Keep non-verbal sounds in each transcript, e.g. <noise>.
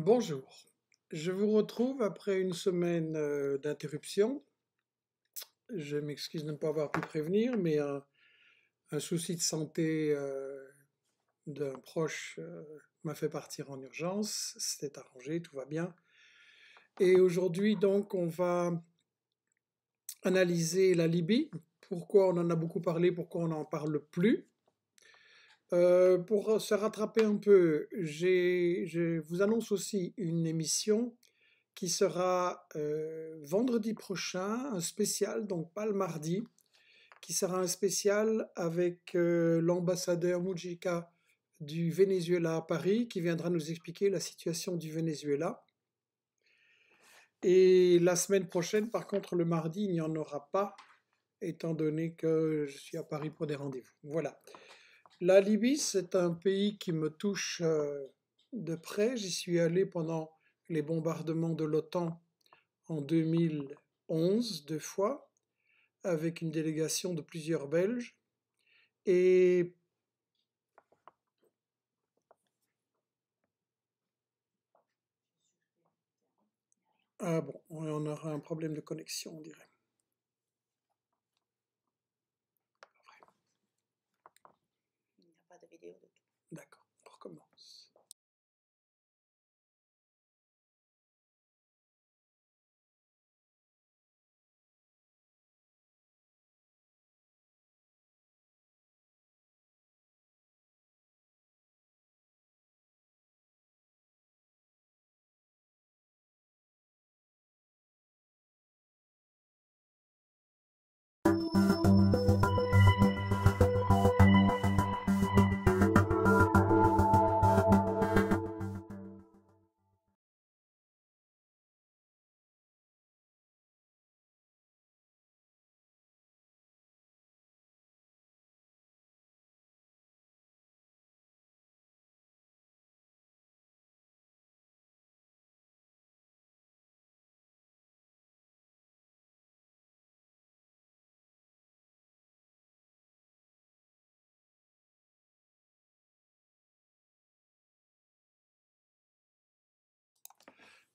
Bonjour, je vous retrouve après une semaine euh, d'interruption. Je m'excuse de ne pas avoir pu prévenir, mais un, souci de santé euh, d'un proche euh, m'a fait partir en urgence. C'était arrangé, tout va bien. Et aujourd'hui, donc, on va analyser la Libye, pourquoi on en a beaucoup parlé, pourquoi on n'en parle plus, euh, pour se rattraper un peu, je vous annonce aussi une émission qui sera euh, vendredi prochain, un spécial, donc pas le mardi, qui sera un spécial avec euh, l'ambassadeur Mujica du Venezuela à Paris, qui viendra nous expliquer la situation du Venezuela. Et la semaine prochaine, par contre, le mardi, il n'y en aura pas, étant donné que je suis à Paris pour des rendez-vous. Voilà. La Libye, c'est un pays qui me touche euh, de près. J'y suis allé pendant les bombardements de l'OTAN en 2011, deux fois, avec une délégation de plusieurs Belges. Et Ah bon, on aura un problème de connexion, on dirait.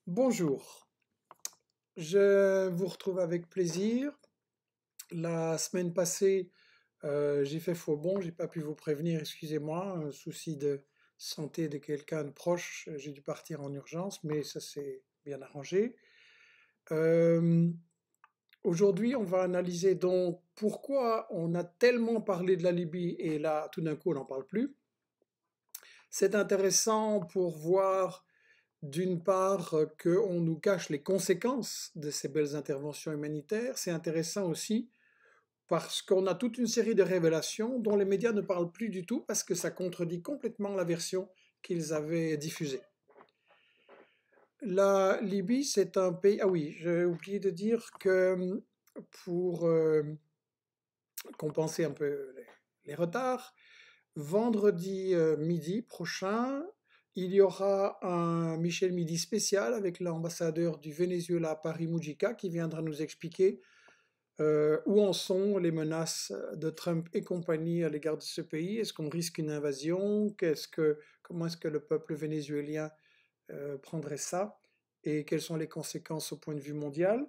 Bonjour, je vous retrouve avec plaisir. La semaine passée, euh, j'ai fait faux bon, j'ai pas pu vous prévenir, excusez-moi, un souci de santé de quelqu'un de proche, j'ai dû partir en urgence, mais ça s'est bien arrangé. Euh, aujourd'hui, on va analyser donc pourquoi on a tellement parlé de la Libye et là, tout d'un coup, on n'en parle plus. C'est intéressant pour voir d'une part euh, qu'on nous cache les conséquences de ces belles interventions humanitaires, c'est intéressant aussi parce qu'on a toute une série de révélations dont les médias ne parlent plus du tout parce que ça contredit complètement la version qu'ils avaient diffusée. La Libye, c'est un pays... Ah oui, j'ai oublié de dire que hum, pour euh, compenser un peu les, retards, vendredi euh, midi prochain, il y aura un Michel Midi spécial avec l'ambassadeur du Venezuela à Paris, Mujica, qui viendra nous expliquer euh, où en sont les menaces de Trump et compagnie à l'égard de ce pays Est-ce qu'on risque une invasion ce que, Comment est-ce que le peuple vénézuélien euh, prendrait ça Et quelles sont les conséquences au point de vue mondial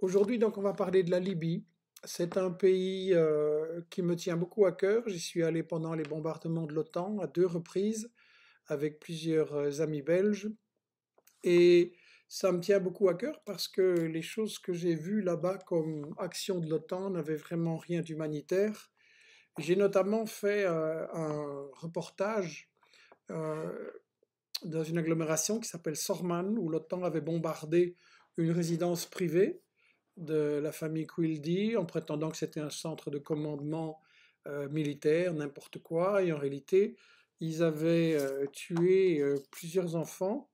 Aujourd'hui, donc, on va parler de la Libye. C'est un pays euh, qui me tient beaucoup à cœur. J'y suis allé pendant les bombardements de l'OTAN à deux reprises avec plusieurs amis belges. Et ça me tient beaucoup à cœur parce que les choses que j'ai vues là-bas comme action de l'OTAN n'avaient vraiment rien d'humanitaire. J'ai notamment fait un reportage dans une agglomération qui s'appelle Sorman, où l'OTAN avait bombardé une résidence privée de la famille Quildi en prétendant que c'était un centre de commandement militaire, n'importe quoi, et en réalité, ils avaient euh, tué euh, plusieurs enfants.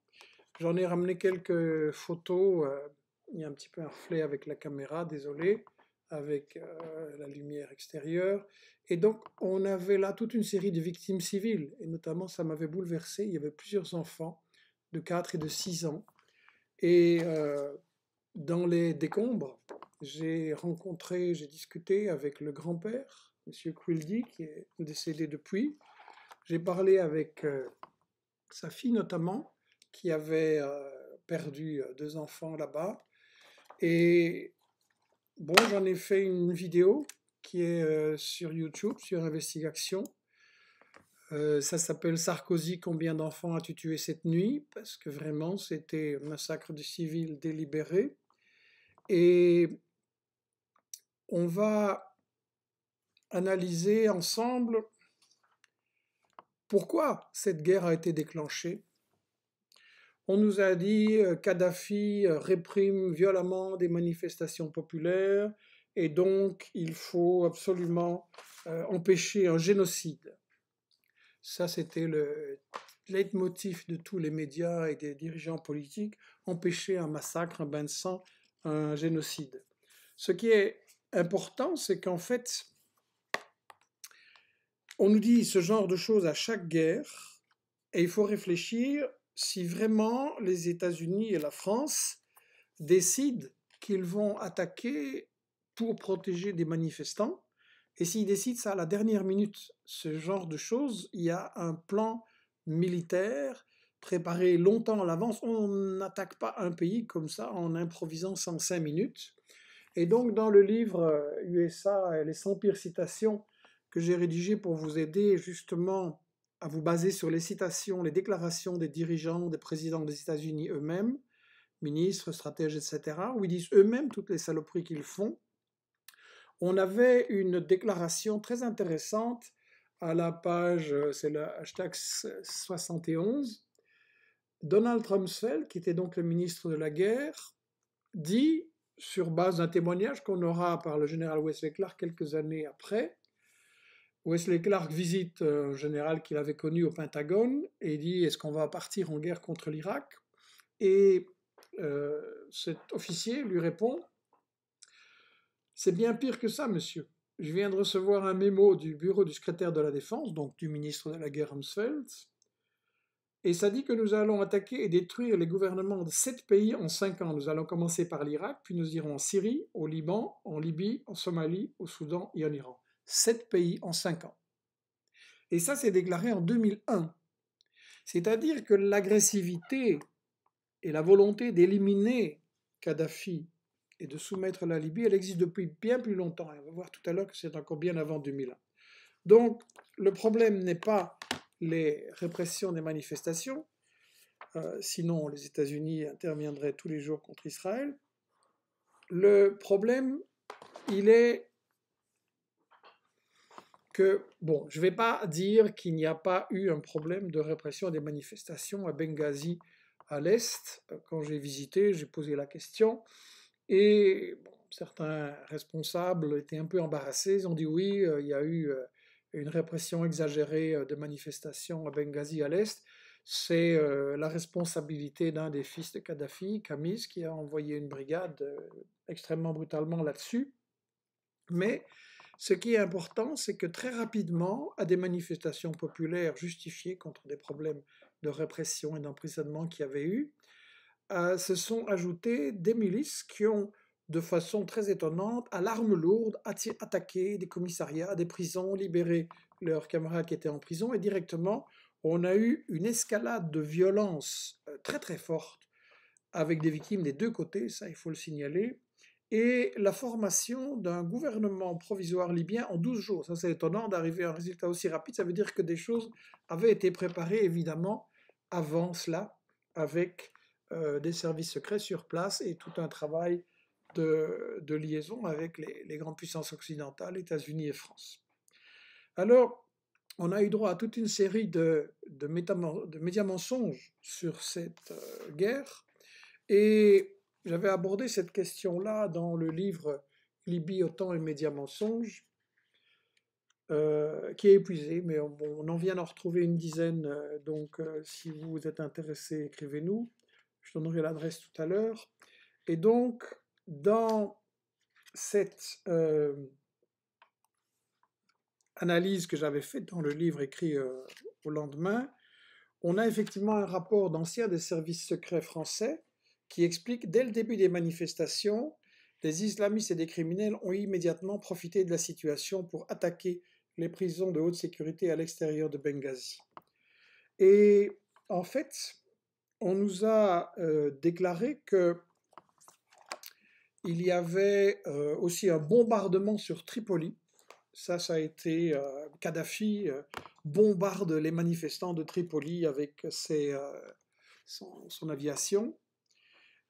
J'en ai ramené quelques photos. Euh, il y a un petit peu un reflet avec la caméra, désolé, avec la lumière extérieure. Et donc, on avait là toute une série de victimes civiles. Et notamment, ça m'avait bouleversé. Il y avait plusieurs enfants de 4 et de 6 ans. Et dans les décombres, j'ai rencontré, j'ai discuté avec le grand-père, M. Quildy, qui est décédé depuis, j'ai parlé avec euh, sa fille notamment, qui avait euh, perdu euh, deux enfants là-bas. Et bon, j'en ai fait une vidéo qui est sur YouTube, sur Investigation. ça s'appelle Sarkozy, combien d'enfants as-tu tué cette nuit Parce que vraiment, c'était un massacre de civils délibéré. Et on va analyser ensemble pourquoi cette guerre a été déclenchée On nous a dit euh, Kadhafi euh, réprime violemment des manifestations populaires et donc il faut absolument euh, empêcher un génocide. Ça, c'était le leitmotiv de tous les médias et des dirigeants politiques, empêcher un massacre, un bain de sang, un génocide. Ce qui est important, c'est qu'en fait, on nous dit ce genre de choses à chaque guerre, et il faut réfléchir si vraiment les États-Unis et la France décident qu'ils vont attaquer pour protéger des manifestants, et s'ils décident ça à la dernière minute, ce genre de choses, il y a un plan militaire préparé longtemps à l'avance. On n'attaque pas un pays comme ça en improvisant sans cinq minutes. Et donc, dans le livre USA euh, et les 100 pires citations que j'ai rédigé pour vous aider justement à vous baser sur les citations, les déclarations des dirigeants, des présidents des États-Unis eux-mêmes, ministres, stratèges, etc., où ils disent eux-mêmes toutes les saloperies qu'ils font. On avait une déclaration très intéressante à la page, euh, c'est le hashtag 71. Donald Rumsfeld, qui était donc le ministre de la guerre, dit, sur base d'un témoignage qu'on aura par le général Wesley Clark quelques années après, Wesley Clark visite euh, un général qu'il avait connu au Pentagone et dit Est-ce qu'on va partir en guerre contre l'Irak Et euh, cet officier lui répond C'est bien pire que ça, monsieur. Je viens de recevoir un mémo du bureau du secrétaire de la Défense, donc du ministre de la guerre Rumsfeld, et ça dit que nous allons attaquer et détruire les gouvernements de sept pays en cinq ans. Nous allons commencer par l'Irak, puis nous irons en Syrie, au Liban, en Libye, en Somalie, au Soudan et en Iran sept pays en cinq ans. Et ça, c'est déclaré en 2001. C'est-à-dire que l'agressivité et la volonté d'éliminer Kadhafi et de soumettre la Libye, elle existe depuis bien plus longtemps. on va voir tout à l'heure que c'est encore bien avant 2001. Donc, le problème n'est pas les répressions des manifestations, euh, sinon les États-Unis interviendraient tous les jours contre Israël. Le problème, il est bon, je ne vais pas dire qu'il n'y a pas eu un problème de répression des manifestations à Benghazi, à l'Est. Euh, quand j'ai visité, j'ai posé la question. Et certains responsables étaient un peu embarrassés. Ils ont dit oui, euh, il y a eu euh, une répression exagérée de manifestations à Benghazi, à l'Est. C'est la responsabilité d'un des fils de Kadhafi, Kamis, qui a envoyé une brigade extrêmement brutalement là-dessus. Mais ce qui est important, c'est que très rapidement, à des manifestations populaires justifiées contre des problèmes de répression et d'emprisonnement qu'il y avait eu, euh, se sont ajoutés des milices qui ont, de façon très étonnante, à l'arme lourde, attaqué des commissariats, des prisons, libéré leurs camarades qui étaient en prison, et directement, on a eu une escalade de violence euh, très très forte, avec des victimes des deux côtés, ça il faut le signaler, et la formation d'un gouvernement provisoire libyen en 12 jours. Ça, c'est étonnant d'arriver à un résultat aussi rapide. Ça veut dire que des choses avaient été préparées, évidemment, avant cela, avec euh, des services secrets sur place et tout un travail de, liaison avec les, grandes puissances occidentales, États-Unis et France. Alors, on a eu droit à toute une série de, médias mensonges sur cette euh, guerre. Et j'avais abordé cette question-là dans le livre Libye, autant et médias mensonges, euh, qui est épuisé, mais on, en vient d'en retrouver une dizaine. Euh, donc, euh, si vous êtes intéressé, écrivez-nous. Je donnerai l'adresse tout à l'heure. Et donc, dans cette analyse que j'avais faite dans le livre écrit au lendemain, on a effectivement un rapport d'anciens des services secrets français qui explique dès le début des manifestations, des islamistes et des criminels ont immédiatement profité de la situation pour attaquer les prisons de haute sécurité à l'extérieur de Benghazi. Et en fait, on nous a euh, déclaré que il y avait euh, aussi un bombardement sur Tripoli. Ça, ça a été euh, Kadhafi bombarde les manifestants de Tripoli avec ses, son, son aviation.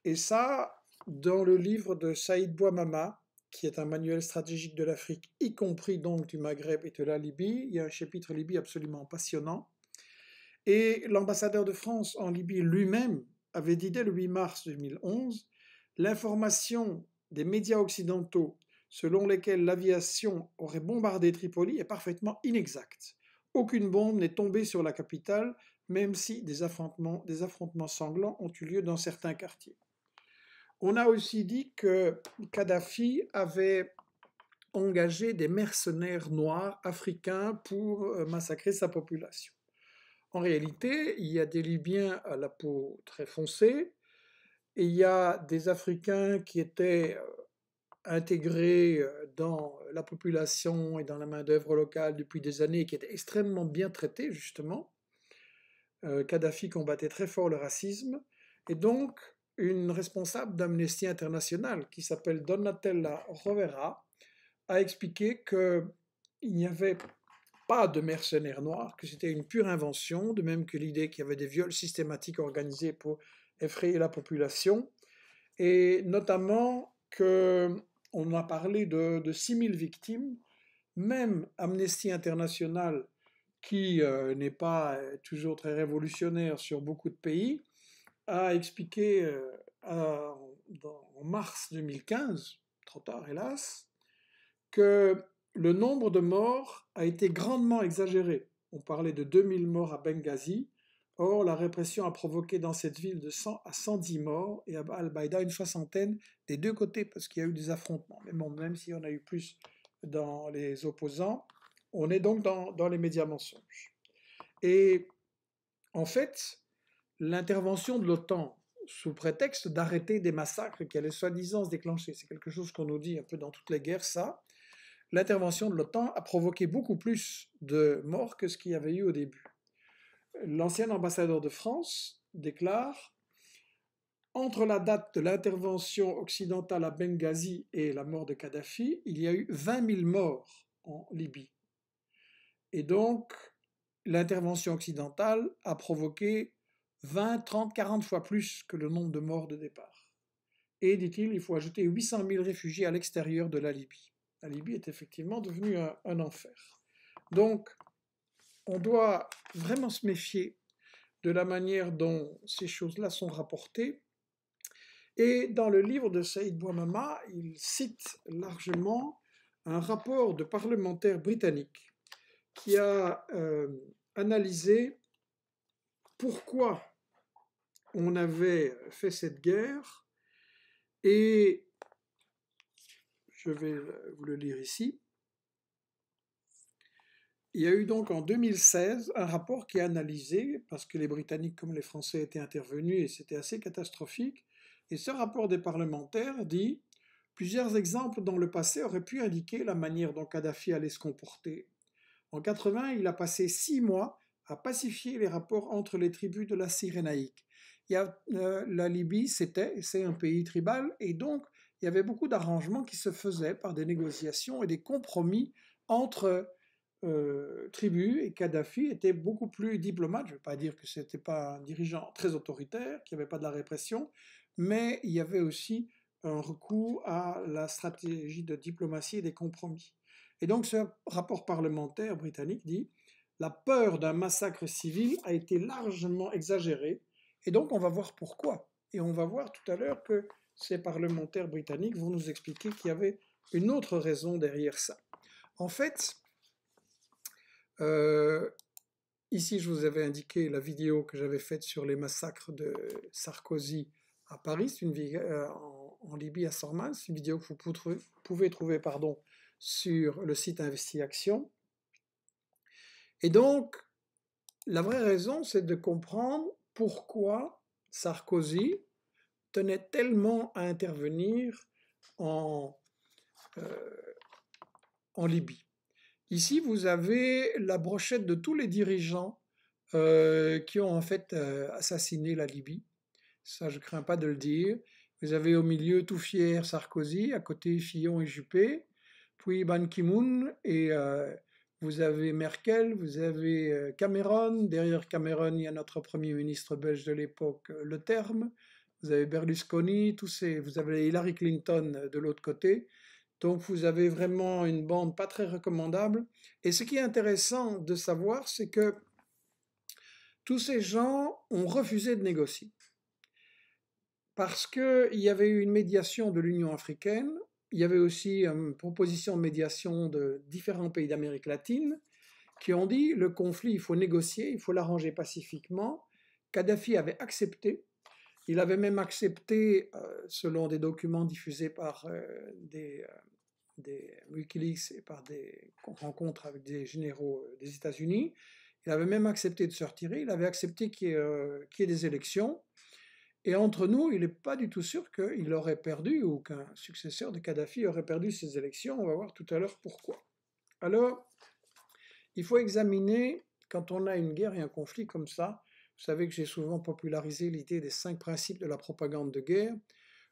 Et ça, dans le livre de Saïd Bouamama, qui est un manuel stratégique de l'Afrique, y compris donc du Maghreb et de la Libye, il y a un chapitre Libye absolument passionnant. Et l'ambassadeur de France en Libye lui-même avait dit dès le 8 mars 2011, l'information des médias occidentaux selon lesquels l'aviation aurait bombardé Tripoli est parfaitement inexacte. Aucune bombe n'est tombée sur la capitale, même si des affrontements, des affrontements sanglants ont eu lieu dans certains quartiers. On a aussi dit que Kadhafi avait engagé des mercenaires noirs africains pour euh, massacrer sa population. En réalité, il y a des Libyens à la peau très foncée, et il y a des Africains qui étaient euh, intégrés euh, dans la population et dans la main-d'œuvre locale depuis des années, et qui étaient extrêmement bien traités, justement. Kadhafi combattait très fort le racisme, et donc une responsable d'Amnesty International qui s'appelle Donatella Rovera a expliqué qu'il n'y avait pas de mercenaires noirs, que c'était une pure invention, de même que l'idée qu'il y avait des viols systématiques organisés pour effrayer la population, et notamment qu'on a parlé de, de 6000 victimes, même Amnesty International, qui euh, n'est pas toujours très révolutionnaire sur beaucoup de pays, a expliqué euh, en mars 2015, trop tard hélas, que le nombre de morts a été grandement exagéré. On parlait de 2000 morts à Benghazi. Or, la répression a provoqué dans cette ville de 100 à 110 morts et à Al-Baïda une soixantaine des deux côtés parce qu'il y a eu des affrontements. Mais bon, même si on a eu plus dans les opposants, on est donc dans, dans les médias mensonges. Et en fait, l'intervention de l'OTAN sous prétexte d'arrêter des massacres qui allaient soi-disant se déclencher, c'est quelque chose qu'on nous dit un peu dans toutes les guerres, ça, l'intervention de l'OTAN a provoqué beaucoup plus de morts que ce qu'il y avait eu au début. L'ancien ambassadeur de France déclare entre la date de l'intervention occidentale à Benghazi et la mort de Kadhafi, il y a eu 20 000 morts en Libye. Et donc, l'intervention occidentale a provoqué 20, 30, 40 fois plus que le nombre de morts de départ. Et, dit-il, il faut ajouter 800 000 réfugiés à l'extérieur de la Libye. La Libye est effectivement devenue un, enfer. Donc, on doit vraiment se méfier de la manière dont ces choses-là sont rapportées. Et dans le livre de Saïd Bouamama, il cite largement un rapport de parlementaires britanniques qui a euh, analysé pourquoi on avait fait cette guerre et je vais vous le lire ici. Il y a eu donc en 2016 un rapport qui a analysé, parce que les Britanniques comme les Français étaient intervenus et c'était assez catastrophique, et ce rapport des parlementaires dit plusieurs exemples dans le passé auraient pu indiquer la manière dont Kadhafi allait se comporter. En 80, il a passé six mois à pacifier les rapports entre les tribus de la Cyrénaïque. Euh, la Libye, c'était, c'est un pays tribal, et donc il y avait beaucoup d'arrangements qui se faisaient par des négociations et des compromis entre euh, tribus, et Kadhafi était beaucoup plus diplomate. Je ne veux pas dire que ce n'était pas un dirigeant très autoritaire, qu'il n'y avait pas de la répression, mais il y avait aussi un recours à la stratégie de diplomatie et des compromis. Et donc ce rapport parlementaire britannique dit la peur d'un massacre civil a été largement exagérée et donc, on va voir pourquoi. Et on va voir tout à l'heure que ces parlementaires britanniques vont nous expliquer qu'il y avait une autre raison derrière ça. En fait, euh, ici, je vous avais indiqué la vidéo que j'avais faite sur les massacres de Sarkozy à Paris, une, euh, en, Libye, à Sormans, une vidéo que vous pouvez trouver pardon, sur le site InvestiAction. Et donc, la vraie raison, c'est de comprendre pourquoi Sarkozy tenait tellement à intervenir en, euh, en Libye. Ici, vous avez la brochette de tous les dirigeants euh, qui ont en fait euh, assassiné la Libye. Ça, je ne crains pas de le dire. Vous avez au milieu tout fier Sarkozy, à côté Fillon et Juppé, puis Ban Ki-moon et, vous avez Merkel, vous avez euh, Cameron, derrière Cameron, il y a notre premier ministre belge de l'époque, euh, Le Terme, vous avez Berlusconi, tous vous avez Hillary Clinton euh, de l'autre côté. Donc vous avez vraiment une bande pas très recommandable. Et ce qui est intéressant de savoir, c'est que tous ces gens ont refusé de négocier. Parce qu'il y avait eu une médiation de l'Union africaine, il y avait aussi une euh, proposition de médiation de différents pays d'Amérique latine qui ont dit le conflit, il faut négocier, il faut l'arranger pacifiquement. Kadhafi avait accepté. Il avait même accepté, euh, selon des documents diffusés par euh, des, Wikileaks et par des rencontres avec des généraux des États-Unis, il avait même accepté de se retirer. Il avait accepté qu'il y ait des élections. Et entre nous, il n'est pas du tout sûr qu'il aurait perdu ou qu'un successeur de Kadhafi aurait perdu ses élections. On va voir tout à l'heure pourquoi. Alors, il faut examiner, quand on a une guerre et un conflit comme ça, vous savez que j'ai souvent popularisé l'idée des cinq principes de la propagande de guerre.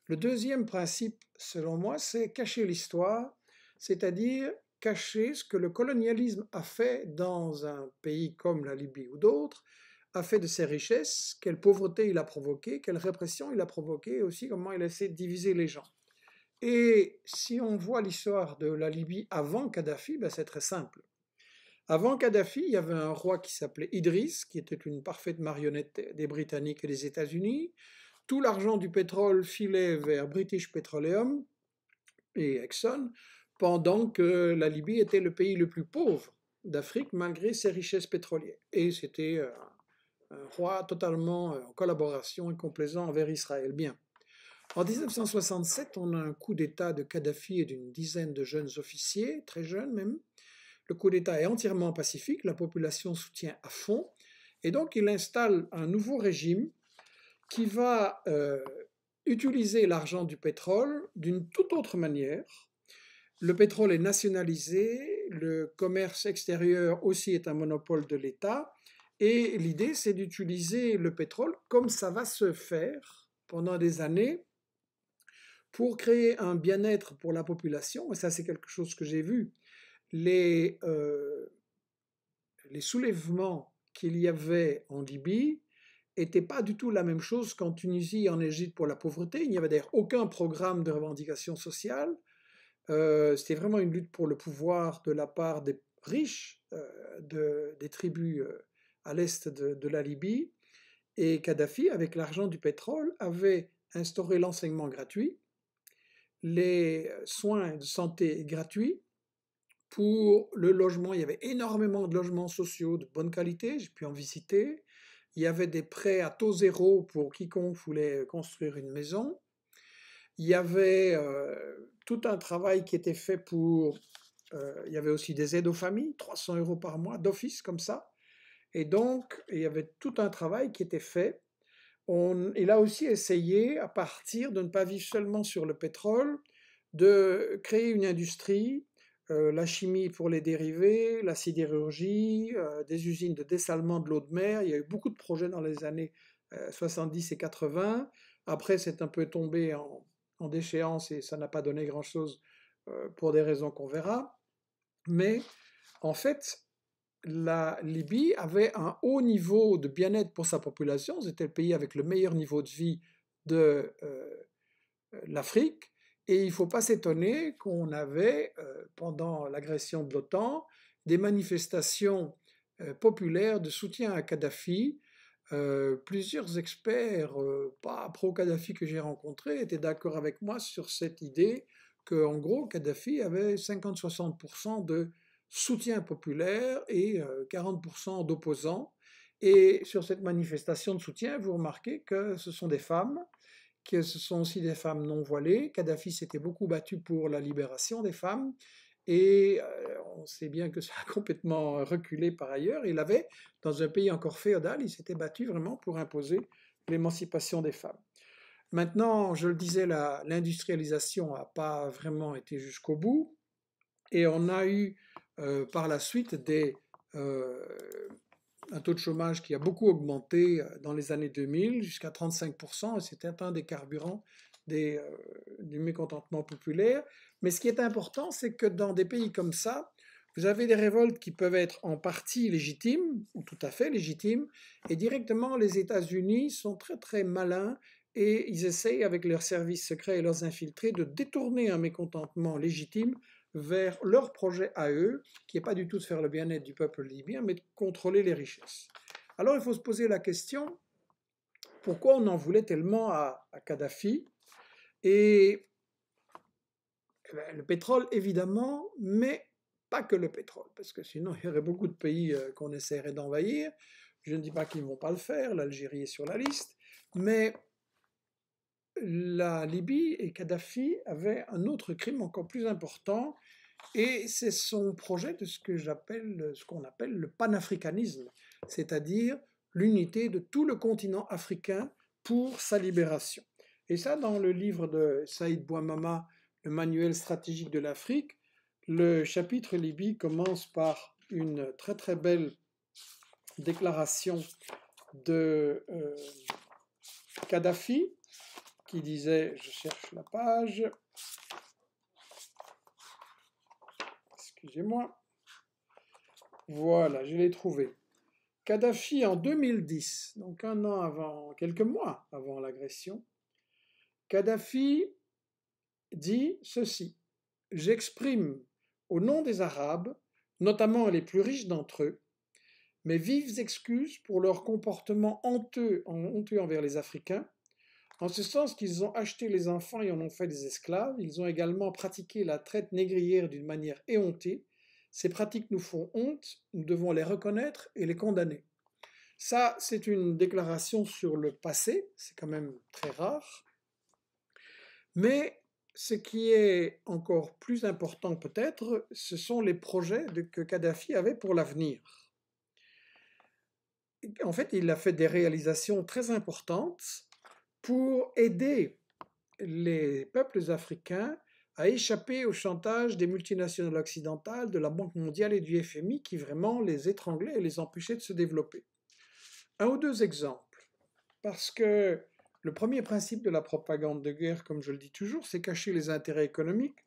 Le deuxième principe, selon moi, c'est cacher l'histoire, c'est-à-dire cacher ce que le colonialisme a fait dans un pays comme la Libye ou d'autres, a fait de ses richesses, quelle pauvreté il a provoqué, quelle répression il a provoqué, et aussi comment il a essayé de diviser les gens. Et si on voit l'histoire de la Libye avant Kadhafi, ben, c'est très simple. Avant Kadhafi, il y avait un roi qui s'appelait Idriss, qui était une parfaite marionnette des Britanniques et des États-Unis. Tout l'argent du pétrole filait vers British Petroleum et Exxon, pendant que la Libye était le pays le plus pauvre d'Afrique malgré ses richesses pétrolières. Et c'était euh, euh, roi totalement euh, en collaboration et complaisant envers Israël. Bien. En 1967, on a un coup d'État de Kadhafi et d'une dizaine de jeunes officiers, très jeunes même. Le coup d'État est entièrement pacifique, la population soutient à fond, et donc il installe un nouveau régime qui va euh, utiliser l'argent du pétrole d'une toute autre manière. Le pétrole est nationalisé, le commerce extérieur aussi est un monopole de l'État, et l'idée, c'est d'utiliser le pétrole comme ça va se faire pendant des années pour créer un bien-être pour la population. Et ça, c'est quelque chose que j'ai vu. Les, euh, les soulèvements qu'il y avait en Libye n'étaient pas du tout la même chose qu'en Tunisie et en Égypte pour la pauvreté. Il n'y avait d'ailleurs aucun programme de revendication sociale. Euh, c'était vraiment une lutte pour le pouvoir de la part des riches, euh, de, des tribus à l'est de, la Libye. Et Kadhafi, avec l'argent du pétrole, avait instauré l'enseignement gratuit, les soins de santé gratuits, pour le logement, il y avait énormément de logements sociaux de bonne qualité, j'ai pu en visiter. Il y avait des prêts à taux zéro pour quiconque voulait construire une maison. Il y avait euh, tout un travail qui était fait pour... Euh, il y avait aussi des aides aux familles, 300 euros par mois d'office comme ça, et donc, il y avait tout un travail qui était fait. On, il a aussi essayé, à partir de ne pas vivre seulement sur le pétrole, de créer une industrie, euh, la chimie pour les dérivés, la sidérurgie, euh, des usines de dessalement de l'eau de mer. Il y a eu beaucoup de projets dans les années 70 euh, et 80. Après, c'est un peu tombé en déchéance et ça n'a pas donné grand-chose pour des raisons qu'on verra. Mais en fait, la Libye avait un haut niveau de bien-être pour sa population, c'était le pays avec le meilleur niveau de vie de euh, euh, l'Afrique, et il ne faut pas s'étonner qu'on avait, euh, pendant l'agression de l'OTAN, des manifestations populaires de soutien à Kadhafi. plusieurs experts, pas pro-Kadhafi que j'ai rencontrés, étaient d'accord avec moi sur cette idée qu'en gros, Kadhafi avait 50-60% de soutien populaire et 40% euh, d'opposants. Et sur cette manifestation de soutien, vous remarquez que ce sont des femmes, que ce sont aussi des femmes non voilées. Kadhafi s'était beaucoup battu pour la libération des femmes. Et euh, on sait bien que ça a <laughs> complètement reculé par ailleurs. Il avait, dans un pays encore féodal, il s'était battu vraiment pour imposer l'émancipation des femmes. Maintenant, je le disais, l'industrialisation n'a pas vraiment été jusqu'au bout. Et on a eu euh, par la suite des, euh, un taux de chômage qui a beaucoup augmenté euh, dans les années 2000, jusqu'à 35%, et c'était un des carburants des, du mécontentement populaire. Mais ce qui est important, c'est que dans des pays comme ça, vous avez des révoltes qui peuvent être en partie légitimes, ou tout à fait légitimes, et directement les États-Unis sont très très malins et ils essayent avec leurs services secrets et leurs infiltrés de détourner un mécontentement légitime vers leur projet à eux, qui n'est pas du tout de faire le bien-être du peuple libyen, mais de contrôler les richesses. Alors il faut se poser la question, pourquoi on en voulait tellement à, Kadhafi Et eh ben, le pétrole, évidemment, mais pas que le pétrole, parce que sinon il y aurait beaucoup de pays euh, qu'on essaierait d'envahir. Je ne dis pas qu'ils ne vont pas le faire, l'Algérie est sur la liste, mais la Libye et Kadhafi avaient un autre crime encore plus important, et c'est son projet de ce que j'appelle, ce qu'on appelle le panafricanisme, c'est-à-dire l'unité de tout le continent africain pour sa libération. Et ça, dans le livre de Saïd Bouamama, le manuel stratégique de l'Afrique, le chapitre Libye commence par une très très belle déclaration de euh, Kadhafi, disait, je cherche la page, excusez-moi, voilà, je l'ai trouvé. Kadhafi en 2010, donc un an avant, quelques mois avant l'agression, Kadhafi dit ceci J'exprime au nom des Arabes, notamment les plus riches d'entre eux, mes vives excuses pour leur comportement honteux, honteux envers les Africains en ce sens qu'ils ont acheté les enfants et en ont fait des esclaves, ils ont également pratiqué la traite négrière d'une manière éhontée. Ces pratiques nous font honte, nous devons les reconnaître et les condamner. Ça, c'est une déclaration sur le passé, c'est quand même très rare. Mais ce qui est encore plus important peut-être, ce sont les projets que Kadhafi avait pour l'avenir. En fait, il a fait des réalisations très importantes pour aider les peuples africains à échapper au chantage des multinationales occidentales, de la Banque mondiale et du FMI qui vraiment les étranglaient et les empêchaient de se développer. Un ou deux exemples, parce que le premier principe de la propagande de guerre, comme je le dis toujours, c'est cacher les intérêts économiques.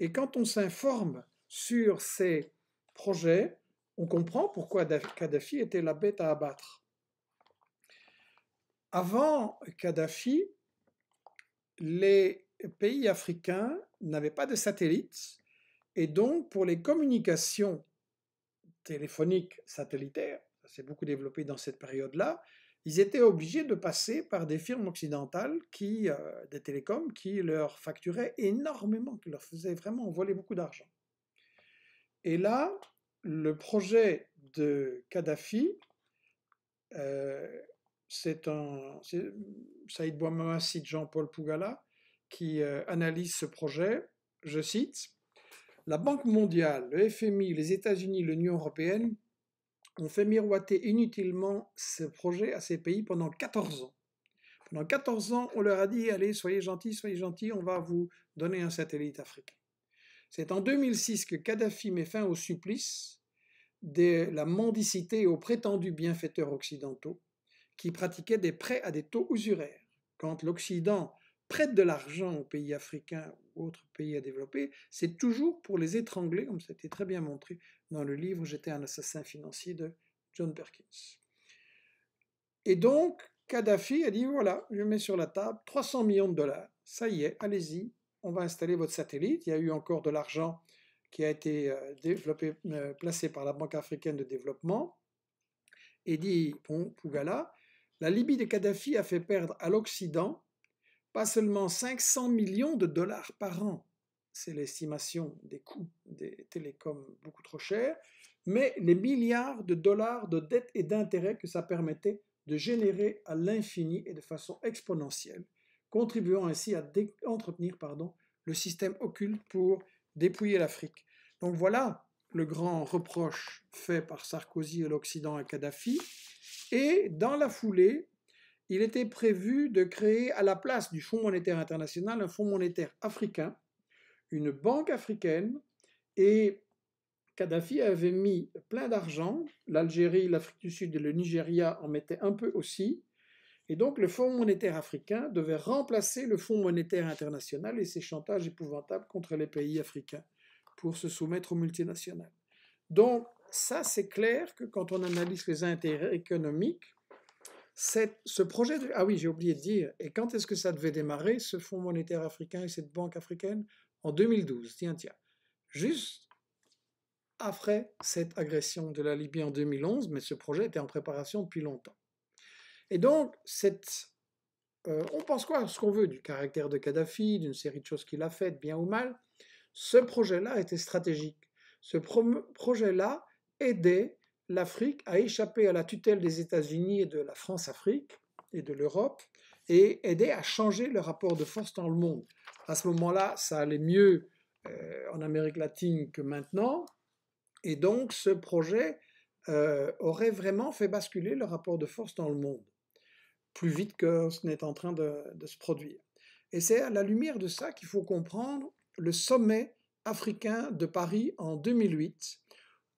Et quand on s'informe sur ces projets, on comprend pourquoi Kadhafi était la bête à abattre. Avant Kadhafi, les pays africains n'avaient pas de satellites et donc pour les communications téléphoniques satellitaires, ça s'est beaucoup développé dans cette période-là, ils étaient obligés de passer par des firmes occidentales, qui, euh, des télécoms, qui leur facturaient énormément, qui leur faisaient vraiment voler beaucoup d'argent. Et là, le projet de Kadhafi euh, c'est un Saïd Bouamama cite Jean-Paul Pougala qui euh, analyse ce projet. Je cite La Banque mondiale, le FMI, les États-Unis, l'Union européenne ont fait miroiter inutilement ce projet à ces pays pendant 14 ans. Pendant 14 ans, on leur a dit allez, soyez gentils, soyez gentils, on va vous donner un satellite africain. C'est en 2006 que Kadhafi met fin au supplice de la mendicité aux prétendus bienfaiteurs occidentaux qui pratiquaient des prêts à des taux usuraires. Quand l'Occident prête de l'argent aux pays africains ou autres pays à développer, c'est toujours pour les étrangler, comme ça a été très bien montré dans le livre J'étais un assassin financier de John Perkins. Et donc, Kadhafi a dit voilà, je mets sur la table 300 millions de dollars, ça y est, allez-y, on va installer votre satellite. Il y a eu encore de l'argent qui a été euh, développé, euh, placé par la Banque africaine de développement. Et dit bon, Pougala, la Libye de Kadhafi a fait perdre à l'Occident pas seulement 500 millions de dollars par an, c'est l'estimation des coûts des télécoms beaucoup trop chers, mais les milliards de dollars de dettes et d'intérêts que ça permettait de générer à l'infini et de façon exponentielle, contribuant ainsi à entretenir pardon, le système occulte pour dépouiller l'Afrique. Donc voilà le grand reproche fait par Sarkozy à l'Occident à Kadhafi. Et dans la foulée, il était prévu de créer à la place du Fonds monétaire international un Fonds monétaire africain, une banque africaine, et Kadhafi avait mis plein d'argent, l'Algérie, l'Afrique du Sud et le Nigeria en mettaient un peu aussi, et donc le Fonds monétaire africain devait remplacer le Fonds monétaire international et ses chantages épouvantables contre les pays africains pour se soumettre aux multinationales. Donc, ça, c'est clair que quand on analyse les intérêts économiques, ce projet de... Ah oui, j'ai oublié de dire, et quand est-ce que ça devait démarrer, ce Fonds monétaire africain et cette banque africaine En 2012, tiens, tiens. Juste après cette agression de la Libye en 2011, mais ce projet était en préparation depuis longtemps. Et donc, cette, euh, on pense quoi ce qu'on veut du caractère de Kadhafi, d'une série de choses qu'il a faites, bien ou mal, ce projet-là était stratégique. Ce projet-là aidait l'Afrique à échapper à la tutelle des États-Unis et de la France-Afrique et de l'Europe et aidait à changer le rapport de force dans le monde. À ce moment-là, ça allait mieux euh, en Amérique latine que maintenant. Et donc, ce projet euh, aurait vraiment fait basculer le rapport de force dans le monde, plus vite que ce n'est en train de, de se produire. Et c'est à la lumière de ça qu'il faut comprendre le sommet africain de Paris en 2008,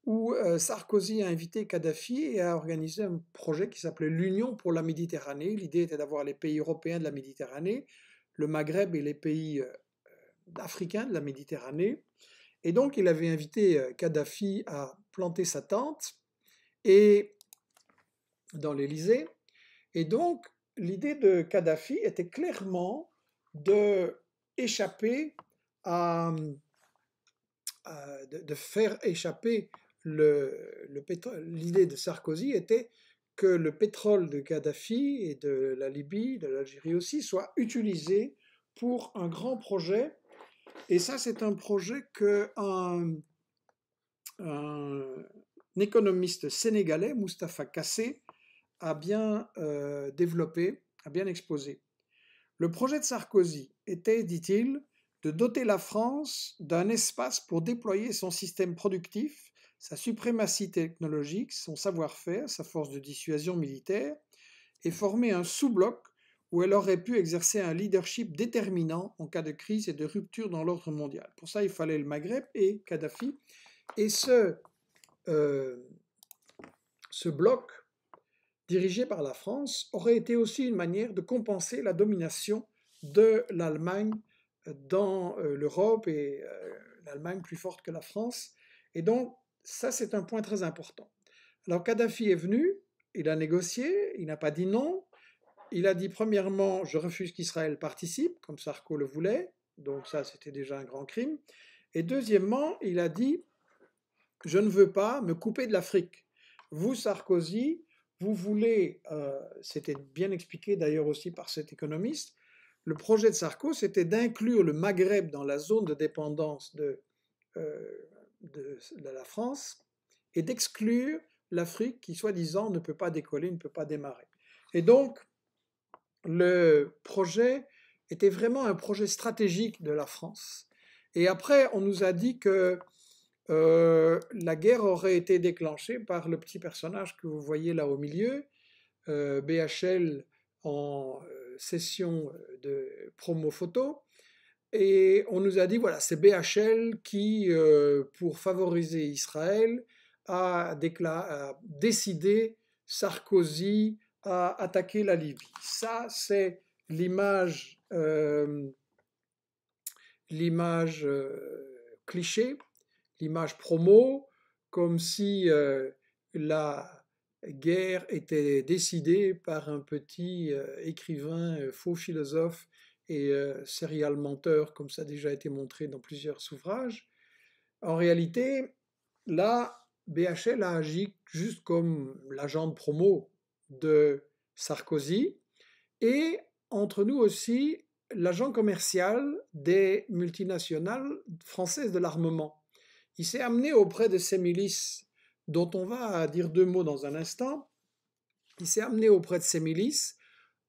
où euh, Sarkozy a invité Kadhafi et a organisé un projet qui s'appelait l'Union pour la Méditerranée. L'idée était d'avoir les pays européens de la Méditerranée, le Maghreb et les pays euh, africains de la Méditerranée. Et donc il avait invité euh, Kadhafi à planter sa tente et, dans l'Élysée. Et donc l'idée de Kadhafi était clairement de échapper euh, de, faire échapper le, L'idée de Sarkozy était que le pétrole de Gaddafi et de la Libye, de l'Algérie aussi, soit utilisé pour un grand projet. Et ça, c'est un projet que un, économiste sénégalais, Mustapha Kassé, a bien euh, développé, a bien exposé. Le projet de Sarkozy était, dit-il, de doter la France d'un espace pour déployer son système productif, sa suprématie technologique, son savoir-faire, sa force de dissuasion militaire, et former un sous-bloc où elle aurait pu exercer un leadership déterminant en cas de crise et de rupture dans l'ordre mondial. Pour ça, il fallait le Maghreb et Kadhafi. Et ce, euh, ce bloc dirigé par la France aurait été aussi une manière de compenser la domination de l'Allemagne dans euh, l'Europe et euh, l'Allemagne plus forte que la France. Et donc, ça, c'est un point très important. Alors, Kadhafi est venu, il a négocié, il n'a pas dit non. Il a dit, premièrement, je refuse qu'Israël participe, comme Sarko le voulait. Donc, ça, c'était déjà un grand crime. Et deuxièmement, il a dit, je ne veux pas me couper de l'Afrique. Vous, Sarkozy, vous voulez, euh, c'était bien expliqué d'ailleurs aussi par cet économiste, le projet de Sarko, c'était d'inclure le Maghreb dans la zone de dépendance euh, de, la France et d'exclure l'Afrique qui, soi-disant, ne peut pas décoller, ne peut pas démarrer. Et donc, le projet était vraiment un projet stratégique de la France. Et après, on nous a dit que euh, la guerre aurait été déclenchée par le petit personnage que vous voyez là au milieu, euh, BHL en session euh, de promo photo. Et on nous a dit, voilà, c'est BHL qui, euh, pour favoriser Israël, a, décidé Sarkozy à attaquer la Libye. Ça, c'est l'image, euh, l'image cliché, l'image promo, comme si la guerre était décidée par un petit euh, écrivain, euh, faux philosophe et euh, serial menteur, comme ça a déjà été montré dans plusieurs ouvrages. En réalité, là, BHL a agi juste comme l'agent de promo de Sarkozy et entre nous aussi l'agent commercial des multinationales françaises de l'armement. Il s'est amené auprès de ces milices dont on va dire deux mots dans un instant, il s'est amené auprès de ses milices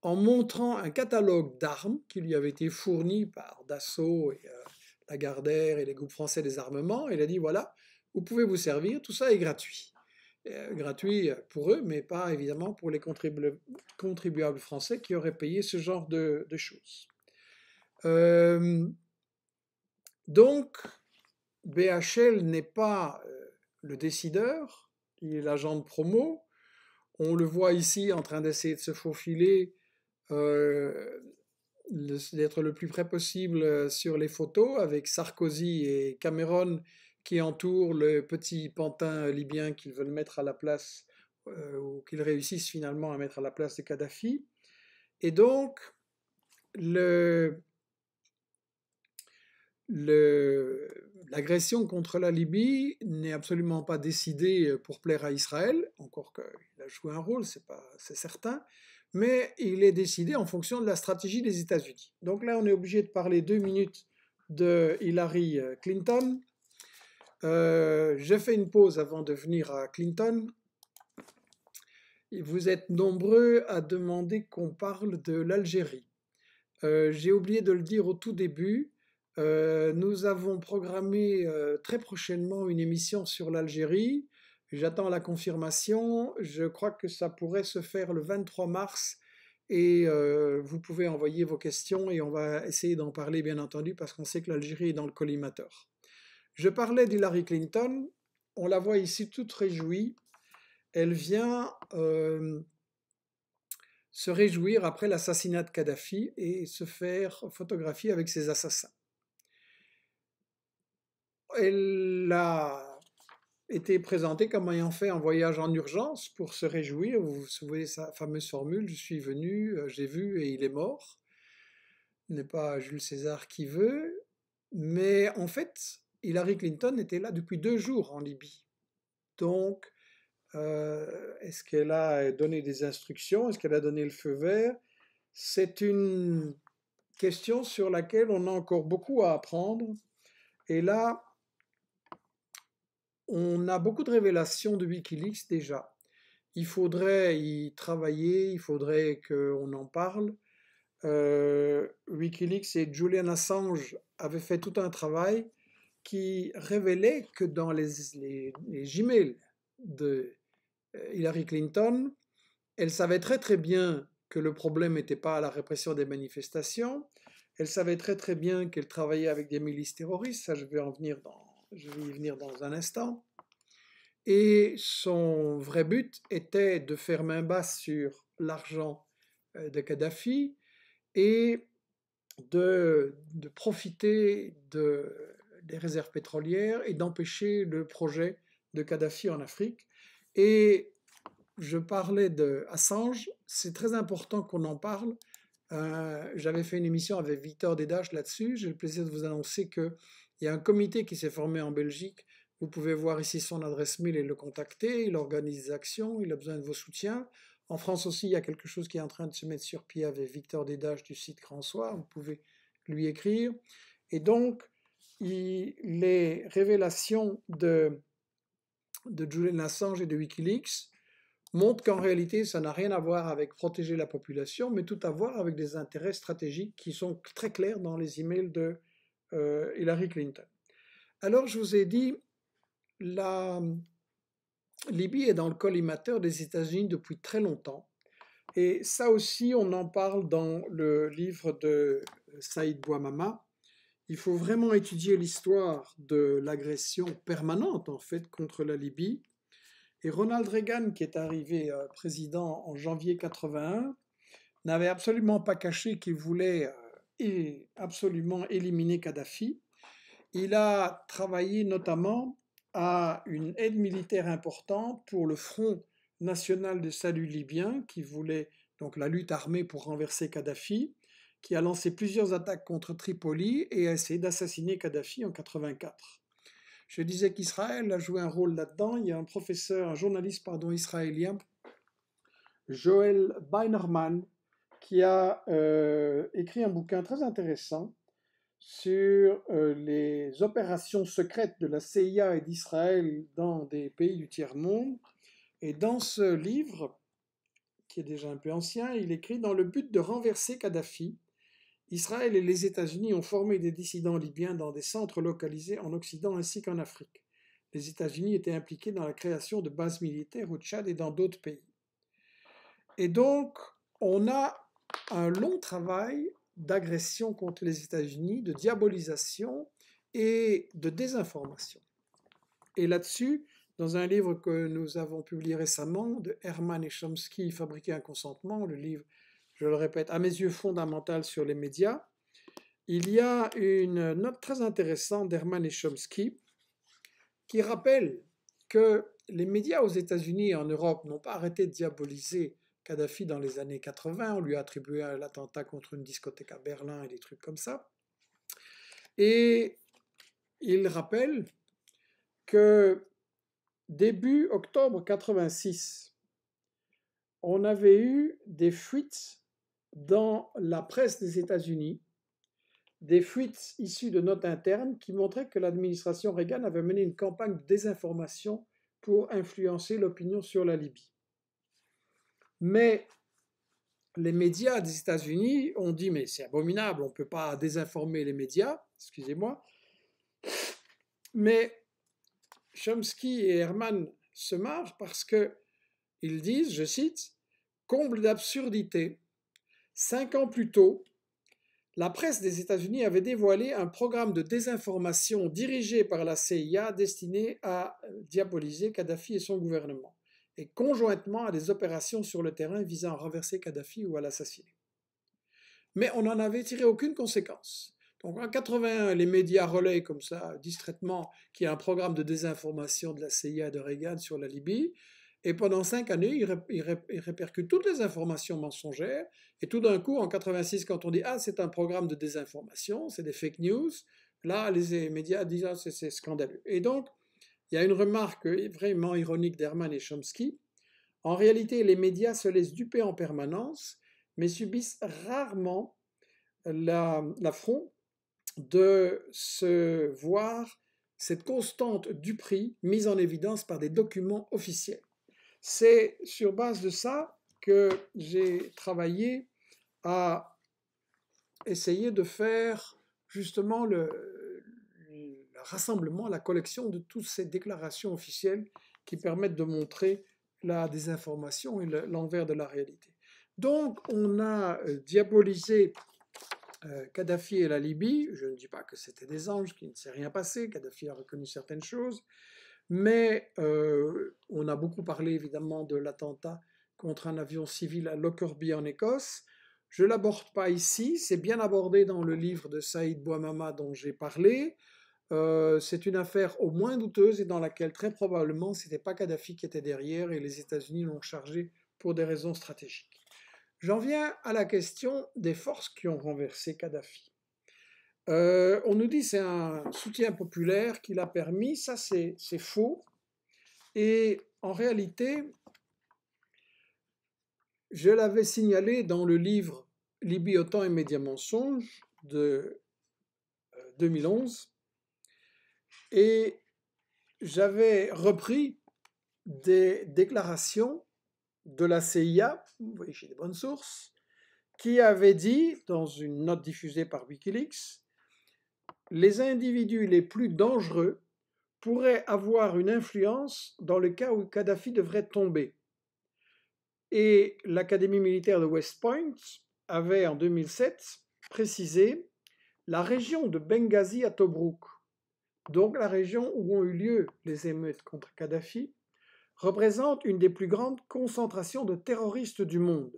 en montrant un catalogue d'armes qui lui avait été fourni par Dassault et euh, Lagardère et les groupes français des armements. Il a dit voilà, vous pouvez vous servir, tout ça est gratuit. Euh, gratuit pour eux, mais pas évidemment pour les contribuables français qui auraient payé ce genre de, choses. Euh, donc, BHL n'est pas le décideur, il est l'agent de promo. On le voit ici en train d'essayer de se faufiler, euh, d'être le plus près possible euh, sur les photos avec Sarkozy et Cameron qui entourent le petit pantin libyen qu'ils veulent mettre à la place, euh, ou qu'ils réussissent finalement à mettre à la place de Kadhafi. Et donc, le, l'agression contre la Libye n'est absolument pas décidée euh, pour plaire à Israël, encore qu'il a joué un rôle, c'est certain, mais il est décidé en fonction de la stratégie des États-Unis. Donc là, on est obligé de parler deux minutes de Hillary euh, Clinton. Euh, j'ai fait une pause avant de venir à Clinton. Vous êtes nombreux à demander qu'on parle de l'Algérie. J'ai oublié de le dire au tout début, euh, nous avons programmé euh, très prochainement une émission sur l'Algérie. J'attends la confirmation. Je crois que ça pourrait se faire le 23 mars. Et euh, vous pouvez envoyer vos questions et on va essayer d'en parler, bien entendu, parce qu'on sait que l'Algérie est dans le collimateur. Je parlais d'Hillary Clinton. On la voit ici toute réjouie. Elle vient se réjouir après l'assassinat de Kadhafi et se faire photographier avec ses assassins elle a été présentée comme ayant fait un voyage en urgence pour se réjouir. Vous vous souvenez sa fameuse formule Je suis venu, euh, j'ai vu et il est mort. Ce n'est pas Jules César qui veut. Mais en fait, Hillary Clinton était là depuis deux jours en Libye. Donc, euh, est-ce qu'elle a donné des instructions Est-ce qu'elle a donné le feu vert C'est une question sur laquelle on a encore beaucoup à apprendre. Et là, on a beaucoup de révélations de Wikileaks déjà. Il faudrait y travailler, il faudrait qu'on en parle. Euh, Wikileaks et Julian Assange avaient fait tout un travail qui révélait que dans les, les, de euh, Hillary Clinton, elle savait très très bien que le problème n'était pas la répression des manifestations. Elle savait très très bien qu'elle travaillait avec des milices terroristes, ça je vais en venir dans, je vais y venir dans un instant, et son vrai but était de faire main basse sur l'argent euh, de Kadhafi et de, profiter de, des réserves pétrolières et d'empêcher le projet de Kadhafi en Afrique. Et je parlais de Assange, c'est très important qu'on en parle. Euh, j'avais fait une émission avec Victor Dedache là-dessus. J'ai le plaisir de vous annoncer que il y a un comité qui s'est formé en Belgique. Vous pouvez voir ici son adresse mail et le contacter. Il organise des actions, il a besoin de vos soutiens. En France aussi, il y a quelque chose qui est en train de se mettre sur pied avec Victor Dédache du site Grand Soir. Vous pouvez lui écrire. Et donc, les révélations de, de Julian Assange et de Wikileaks montrent qu'en réalité, ça n'a rien à voir avec protéger la population, mais tout à voir avec des intérêts stratégiques qui sont très clairs dans les emails de euh, Hillary Clinton. Alors je vous ai dit, la Libye est dans le collimateur des États-Unis depuis très longtemps. Et ça aussi, on en parle dans le livre de Saïd Bouamama. Il faut vraiment étudier l'histoire de l'agression permanente, en fait, contre la Libye. Et Ronald Reagan, qui est arrivé euh, président en janvier 81, n'avait absolument pas caché qu'il voulait euh, absolument éliminer Kadhafi. Il a travaillé notamment à une aide militaire importante pour le Front national de salut libyen qui voulait donc la lutte armée pour renverser Kadhafi, qui a lancé plusieurs attaques contre Tripoli et a essayé d'assassiner Kadhafi en 84. Je disais qu'Israël a joué un rôle là-dedans. Il y a un professeur, un journaliste pardon, israélien, Joël Beinerman, qui a euh, écrit un bouquin très intéressant sur euh, les opérations secrètes de la CIA et d'Israël dans des pays du tiers-monde. Et dans ce livre, qui est déjà un peu ancien, il écrit Dans le but de renverser Kadhafi, Israël et les États-Unis ont formé des dissidents libyens dans des centres localisés en Occident ainsi qu'en Afrique. Les États-Unis étaient impliqués dans la création de bases militaires au Tchad et dans d'autres pays. Et donc, on a un long travail d'agression contre les États-Unis, de diabolisation et de désinformation. Et là-dessus, dans un livre que nous avons publié récemment de Herman et Chomsky, Fabriquer un consentement, le livre, je le répète, à mes yeux fondamental sur les médias, il y a une note très intéressante d'Herman et Chomsky qui rappelle que les médias aux États-Unis et en Europe n'ont pas arrêté de diaboliser Kadhafi dans les années 80, on lui a attribué l'attentat contre une discothèque à Berlin et des trucs comme ça. Et il rappelle que début octobre 86, on avait eu des fuites dans la presse des États-Unis, des fuites issues de notes internes qui montraient que l'administration Reagan avait mené une campagne de désinformation pour influencer l'opinion sur la Libye. Mais les médias des États-Unis ont dit mais c'est abominable, on ne peut pas désinformer les médias, excusez-moi. Mais Chomsky et Herman se marrent parce que ils disent, je cite, comble d'absurdité. Cinq ans plus tôt, la presse des États-Unis avait dévoilé un programme de désinformation dirigé par la CIA destiné à diaboliser Kadhafi et son gouvernement et conjointement à des opérations sur le terrain visant à renverser Kadhafi ou à l'assassiner. Mais on n'en avait tiré aucune conséquence. Donc en 81, les médias relaient comme ça, distraitement, qu'il y a un programme de désinformation de la CIA de Reagan sur la Libye. Et pendant cinq années, ils ré toutes les informations mensongères. Et tout d'un coup, en 86, quand on dit Ah, c'est un programme de désinformation, c'est des fake news, là, les médias disent Ah, c'est scandaleux. Et donc, il y a une remarque vraiment ironique d'Herman et Chomsky. En réalité, les médias se laissent duper en permanence, mais subissent rarement l'affront de se voir cette constante du prix mise en évidence par des documents officiels. C'est sur base de ça que j'ai travaillé à essayer de faire justement le, rassemblement, la collection de toutes ces déclarations officielles qui permettent de montrer la désinformation et l'envers de la réalité. Donc on a euh, diabolisé euh, Kadhafi et la Libye. Je ne dis pas que c'était des anges, qu'il ne s'est rien passé. Kadhafi a reconnu certaines choses. Mais euh, on a beaucoup parlé évidemment de l'attentat contre un avion civil à Lockerbie en Écosse. Je ne l'aborde pas ici, c'est bien abordé dans le livre de Saïd Bouamama dont j'ai parlé. Euh, c'est une affaire au moins douteuse et dans laquelle très probablement c'était pas Kadhafi qui était derrière et les États-Unis l'ont chargé pour des raisons stratégiques. J'en viens à la question des forces qui ont renversé Kadhafi. Euh, on nous dit c'est un soutien populaire qui l'a permis, ça c'est faux. Et en réalité, je l'avais signalé dans le livre Libye, OTAN et médias mensonges de 2011. Euh, et j'avais repris des déclarations de la CIA, vous voyez, j'ai des bonnes sources, qui avait dit, dans une note diffusée par Wikileaks, les individus les plus dangereux pourraient avoir une influence dans le cas où Kadhafi devrait tomber. Et l'Académie militaire de West Point avait en 2007 précisé la région de Benghazi à Tobruk donc la région où ont eu lieu les émeutes contre Kadhafi, représente une des plus grandes concentrations de terroristes du monde.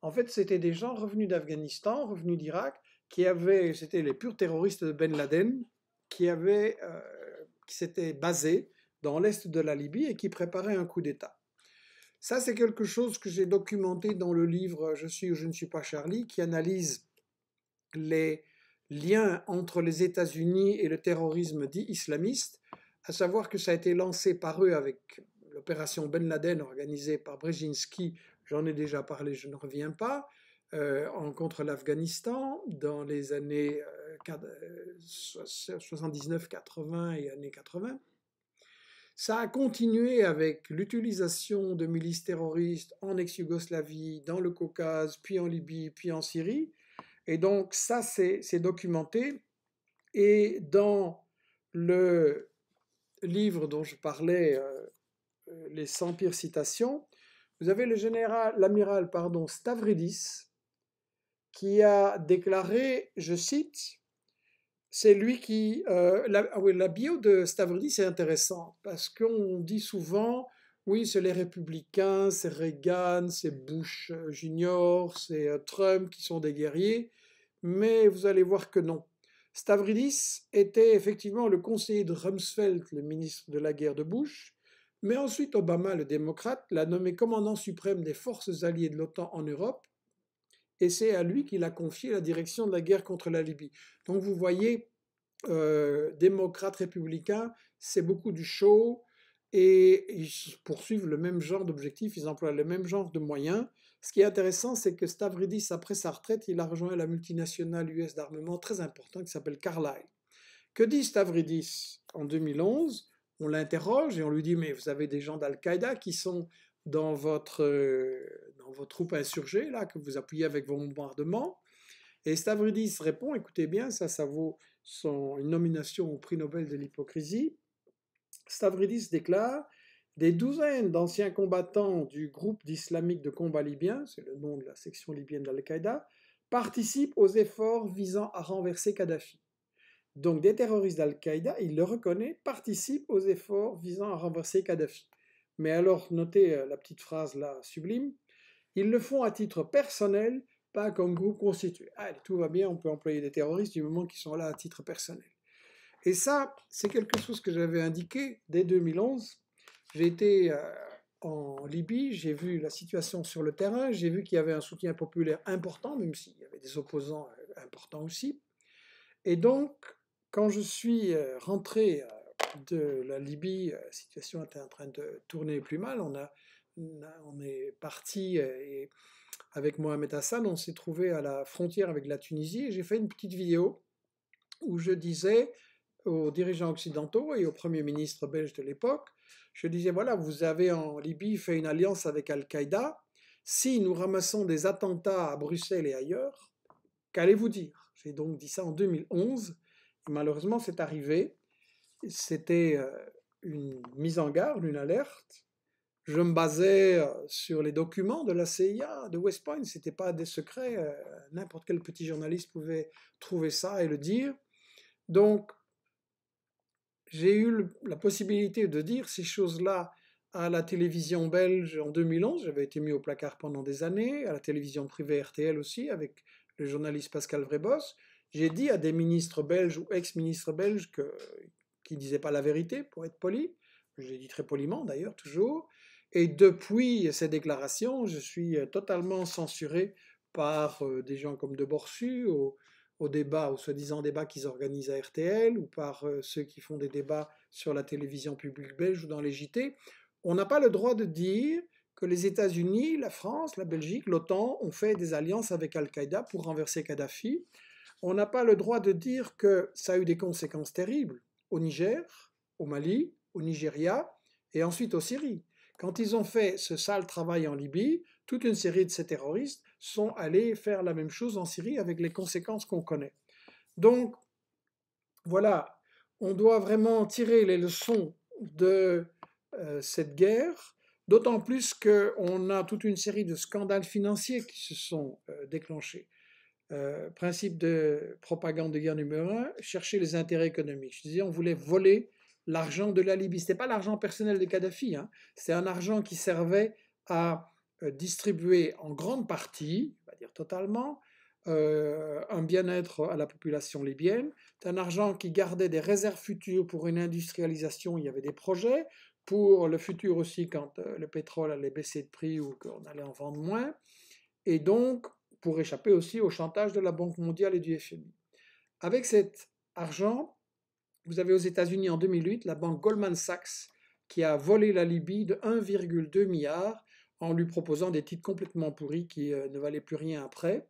En fait, c'était des gens revenus d'Afghanistan, revenus d'Irak, qui avaient, c'était les purs terroristes de Ben Laden, qui avaient, euh, qui s'étaient basés dans l'est de la Libye et qui préparaient un coup d'État. Ça, c'est quelque chose que j'ai documenté dans le livre euh, Je suis ou je ne suis pas Charlie, qui analyse les lien entre les États-Unis et le terrorisme dit islamiste, à savoir que ça a été lancé par eux avec l'opération Ben Laden organisée par Brzezinski, j'en ai déjà parlé, je ne reviens pas, euh, en contre l'Afghanistan dans les années 79-80 euh, euh, et années 80. Ça a continué avec l'utilisation de milices terroristes en ex-Yougoslavie, dans le Caucase, puis en Libye, puis en Syrie. Et donc ça, c'est documenté. Et dans le livre dont je parlais, euh, euh, Les 100 pires citations, vous avez le général, l'amiral, pardon, Stavridis, qui a déclaré, je cite, c'est lui qui... Euh, la, ah la bio de Stavridis est intéressante parce qu'on dit souvent oui, c'est les républicains, c'est Reagan, c'est Bush euh, Junior, c'est euh, Trump qui sont des guerriers, mais vous allez voir que non. Stavridis était effectivement le conseiller de Rumsfeld, le ministre de la guerre de Bush, mais ensuite Obama, le démocrate, l'a nommé commandant suprême des forces alliées de l'OTAN en Europe, et c'est à lui qu'il a confié la direction de la guerre contre la Libye. Donc vous voyez, euh, démocrate républicain, c'est beaucoup du show, et ils poursuivent le même genre d'objectifs, ils emploient le même genre de moyens. Ce qui est intéressant, c'est que Stavridis, après sa retraite, il a rejoint la multinationale US d'armement très importante qui s'appelle Carlyle. Que dit Stavridis en 2011 On l'interroge et on lui dit Mais vous avez des gens d'Al-Qaïda qui sont dans votre, euh, dans vos troupes insurgées, là, que vous appuyez avec vos bombardements. Et Stavridis répond Écoutez bien, ça, ça vaut son, une nomination au prix Nobel de l'hypocrisie. Stavridis déclare Des douzaines d'anciens combattants du groupe d'islamique de combat libyen, c'est le nom de la section libyenne d'Al-Qaïda, participent aux efforts visant à renverser Kadhafi. Donc des terroristes d'Al-Qaïda, il le reconnaît, participent aux efforts visant à renverser Kadhafi. Mais alors, notez euh, la petite phrase là, sublime, ils le font à titre personnel, pas comme groupe constitué. tout va bien, on peut employer des terroristes du moment qu'ils sont là à titre personnel. Et ça, c'est quelque chose que j'avais indiqué dès 2011. J'ai été euh, en Libye, j'ai vu la situation sur le terrain, j'ai vu qu'il y avait un soutien populaire important, même s'il y avait des opposants euh, importants aussi. Et donc, quand je suis euh, rentré de la Libye, la situation était en train de tourner plus mal. On, a, on est parti et avec Mohamed Hassan, on s'est trouvé à la frontière avec la Tunisie et j'ai fait une petite vidéo où je disais aux dirigeants occidentaux et au Premier ministre belge de l'époque. Je disais, voilà, vous avez en Libye fait une alliance avec Al-Qaïda. Si nous ramassons des attentats à Bruxelles et ailleurs, qu'allez-vous dire J'ai donc dit ça en 2011. Malheureusement, c'est arrivé. C'était euh, une mise en garde, une alerte. Je me basais euh, sur les documents de la CIA, de West Point. Ce n'était pas des secrets. Euh, n'importe quel petit journaliste pouvait trouver ça et le dire. Donc, j'ai eu la possibilité de dire ces choses-là à la télévision belge en 2011. J'avais été mis au placard pendant des années, à la télévision privée RTL aussi, avec le journaliste Pascal Vrébos. J'ai dit à des ministres belges ou ex-ministres belges que, qui ne disaient pas la vérité, pour être poli. Je l'ai dit très poliment d'ailleurs, toujours. Et depuis ces déclarations, je suis totalement censuré par euh, des gens comme De Borsu, au débat, au soi-disant débat qu'ils organisent à RTL ou par euh, ceux qui font des débats sur la télévision publique belge ou dans les on n'a pas le droit de dire que les États-Unis, la France, la Belgique, l'OTAN ont fait des alliances avec Al-Qaïda pour renverser Kadhafi. On n'a pas le droit de dire que ça a eu des conséquences terribles au Niger, au Mali, au Nigeria et ensuite au Syrie. Quand ils ont fait ce sale travail en Libye, toute une série de ces terroristes sont allés faire la même chose en Syrie avec les conséquences qu'on connaît. Donc, voilà, on doit vraiment tirer les leçons de euh, cette guerre, d'autant plus qu'on a toute une série de scandales financiers qui se sont euh, déclenchés. Euh, principe de propagande de guerre numéro un, chercher les intérêts économiques. Je disais, on voulait voler l'argent de la Libye. Ce n'était pas l'argent personnel de Kadhafi, hein. c'est un argent qui servait à euh, distribuer en grande partie, on va dire totalement, euh, un bien-être à la population libyenne. C'est un argent qui gardait des réserves futures pour une industrialisation, il y avait des projets, pour le futur aussi quand euh, le pétrole allait baisser de prix ou qu'on allait en vendre moins, et donc pour échapper aussi au chantage de la Banque mondiale et du FMI. Avec cet argent, vous avez aux États-Unis en 2008 la banque Goldman Sachs qui a volé la Libye de 1,2 milliard en lui proposant des titres complètement pourris qui euh, ne valaient plus rien après.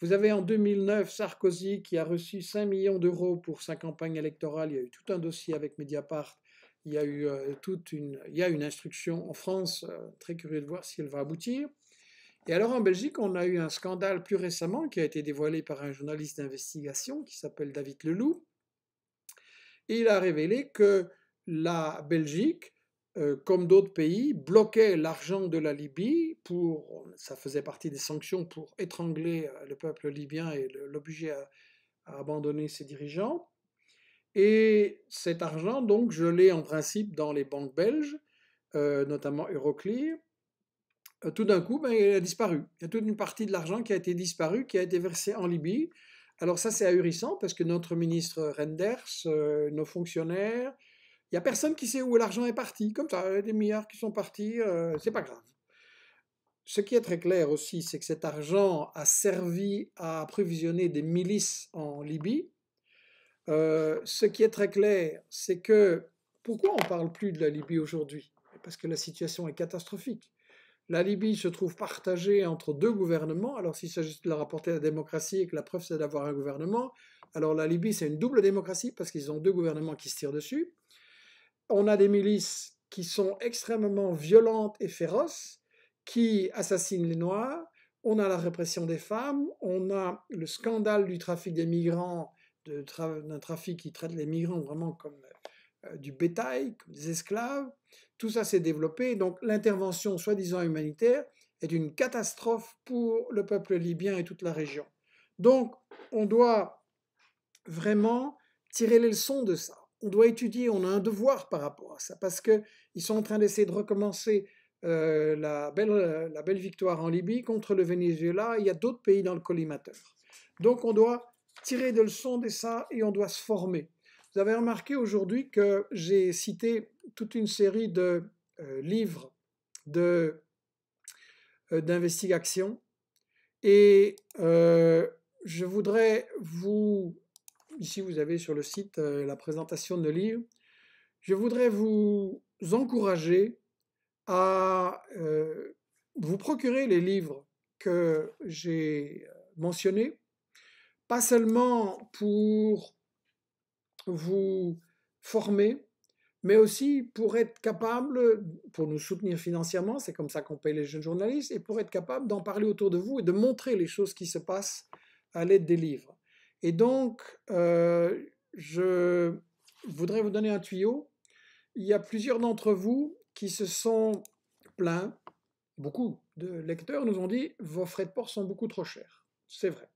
Vous avez en 2009 Sarkozy qui a reçu 5 millions d'euros pour sa campagne électorale. Il y a eu tout un dossier avec Mediapart. Il y a eu euh, toute une, il y a une instruction en France. Euh, très curieux de voir si elle va aboutir. Et alors en Belgique, on a eu un scandale plus récemment qui a été dévoilé par un journaliste d'investigation qui s'appelle David Leloup. Et il a révélé que la Belgique euh, comme d'autres pays, bloquait l'argent de la Libye pour, ça faisait partie des sanctions pour étrangler euh, le peuple libyen et l'obliger à, abandonner ses dirigeants. Et cet argent, donc, je l'ai en principe dans les banques belges, euh, notamment Euroclear. tout d'un coup, ben, il a disparu. Il y a toute une partie de l'argent qui a été disparu, qui a été versé en Libye. Alors ça, c'est ahurissant parce que notre ministre Renders, nos fonctionnaires, il n'y a personne qui sait où l'argent est parti, comme ça, des milliards qui sont partis, euh, c'est pas grave. Ce qui est très clair aussi, c'est que cet argent a servi à prévisionner des milices en Libye. Euh, ce qui est très clair, c'est que pourquoi on parle plus de la Libye aujourd'hui Parce que la situation est catastrophique. La Libye se trouve partagée entre deux gouvernements. Alors s'il s'agit de la rapporter à la démocratie et que la preuve c'est d'avoir un gouvernement, alors la Libye c'est une double démocratie parce qu'ils ont deux gouvernements qui se tirent dessus on a des milices qui sont extrêmement violentes et féroces, qui assassinent les Noirs, on a la répression des femmes, on a le scandale du trafic des migrants, d'un trafic qui traite les migrants vraiment comme euh, du bétail, comme des esclaves. Tout ça s'est développé, donc l'intervention soi-disant humanitaire est une catastrophe pour le peuple libyen et toute la région. Donc on doit vraiment tirer les leçons de ça on doit étudier, on a un devoir par rapport à ça, parce qu'ils sont en train d'essayer de recommencer euh, la, belle, euh, la belle victoire en Libye contre le Venezuela, il y a d'autres pays dans le collimateur. Donc on doit tirer de leçons de ça et on doit se former. Vous avez remarqué aujourd'hui que j'ai cité toute une série de euh, livres de d'investigation et je voudrais vous Ici, vous avez sur le site euh, la présentation de livres. Je voudrais vous encourager à euh, vous procurer les livres que j'ai euh, mentionnés, pas seulement pour vous former, mais aussi pour être capable, pour nous soutenir financièrement, c'est comme ça qu'on paye les jeunes journalistes, et pour être capable d'en parler autour de vous et de montrer les choses qui se passent à l'aide des livres. Et donc, euh, je voudrais vous donner un tuyau. Il y a plusieurs d'entre vous qui se sont plaints, beaucoup de lecteurs nous ont dit vos frais de port sont beaucoup trop chers. C'est vrai.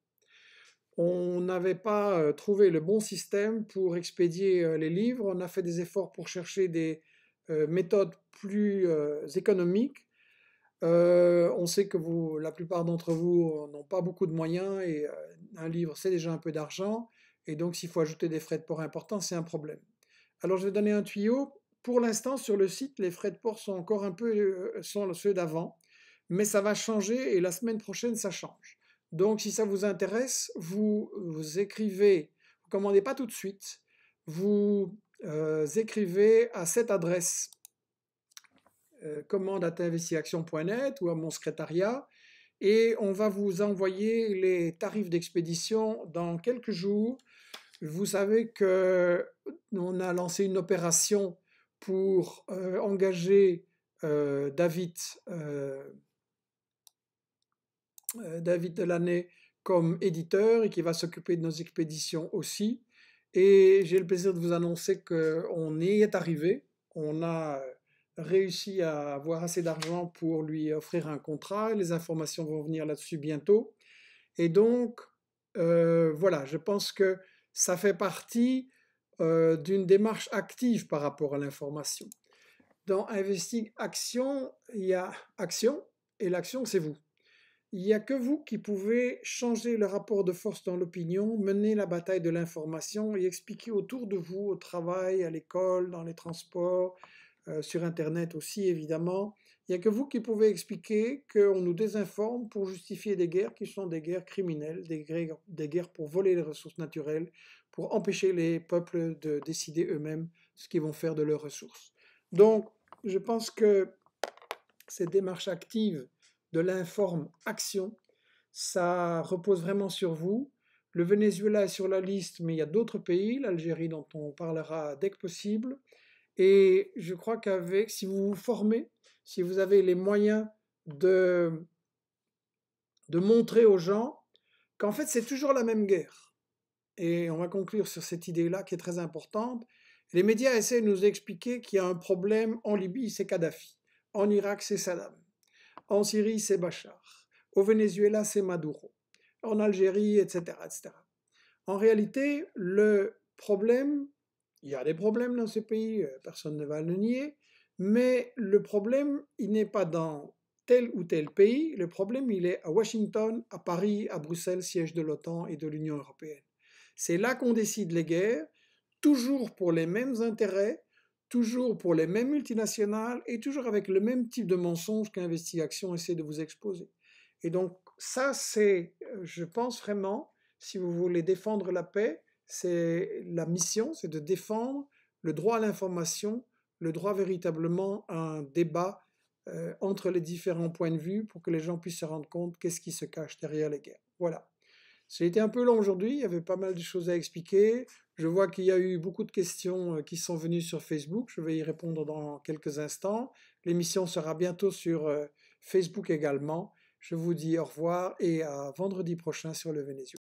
On n'avait pas euh, trouvé le bon système pour expédier euh, les livres. On a fait des efforts pour chercher des méthodes plus économiques. Euh, on sait que la plupart d'entre vous n'ont pas beaucoup de moyens et euh, un livre, c'est déjà un peu d'argent. Et donc, s'il faut ajouter des frais de port importants, c'est un problème. Alors, je vais donner un tuyau. Pour l'instant, sur le site, les frais de port sont encore un peu euh, sont ceux d'avant, mais ça va changer et la semaine prochaine, ça change. Donc, si ça vous intéresse, vous, écrivez, vous commandez pas tout de suite, vous écrivez à cette adresse euh, commande à ou à mon secrétariat et on va vous envoyer les tarifs d'expédition dans quelques jours. Vous savez que on a lancé une opération pour euh, engager euh, David, euh, euh, David Delaney comme éditeur et qui va s'occuper de nos expéditions aussi. Et j'ai le plaisir de vous annoncer qu'on y est arrivé. On a réussi à avoir assez d'argent pour lui offrir un contrat. Les informations vont venir là-dessus bientôt. Et donc, euh, voilà, je pense que ça fait partie euh, d'une démarche active par rapport à l'information. Dans Investing Action, il y a action et l'action, c'est vous. Il n'y a que vous qui pouvez changer le rapport de force dans l'opinion, mener la bataille de l'information et expliquer autour de vous, au travail, à l'école, dans les transports, euh, sur Internet aussi évidemment. Il n'y a que vous qui pouvez expliquer qu'on nous désinforme pour justifier des guerres qui sont des guerres criminelles, des guerres, des guerres pour voler les ressources naturelles, pour empêcher les peuples de décider eux-mêmes ce qu'ils vont faire de leurs ressources. Donc, je pense que cette démarche active de l'informe action, ça repose vraiment sur vous. Le Venezuela est sur la liste, mais il y a d'autres pays, l'Algérie dont on parlera dès que possible. Et je crois qu'avec, si vous vous formez, si vous avez les moyens de, de montrer aux gens qu'en fait c'est toujours la même guerre. Et on va conclure sur cette idée-là qui est très importante. Les médias essaient de nous expliquer qu'il y a un problème en Libye, c'est Kadhafi. En Irak, c'est Saddam. En Syrie, c'est Bachar. Au Venezuela, c'est Maduro. En Algérie, etc., etc. En réalité, le problème, il y a des problèmes dans ces pays, euh, personne ne va le nier, mais le problème, il n'est pas dans tel ou tel pays, le problème, il est à Washington, à Paris, à Bruxelles, siège de l'OTAN et de l'Union européenne. C'est là qu'on décide les guerres, toujours pour les mêmes intérêts, toujours pour les mêmes multinationales et toujours avec le même type de mensonge qu'Investigation essaie de vous exposer. Et donc ça, c'est, euh, je pense vraiment, si vous voulez défendre la paix, c'est la mission, c'est de défendre le droit à l'information, le droit véritablement à un débat euh, entre les différents points de vue pour que les gens puissent se rendre compte qu'est-ce qui se cache derrière les guerres. Voilà. C'était un peu long aujourd'hui, il y avait pas mal de choses à expliquer. Je vois qu'il y a eu beaucoup de questions euh, qui sont venues sur Facebook, je vais y répondre dans quelques instants. L'émission sera bientôt sur euh, Facebook également. Je vous dis au revoir et à vendredi prochain sur le Venezuela.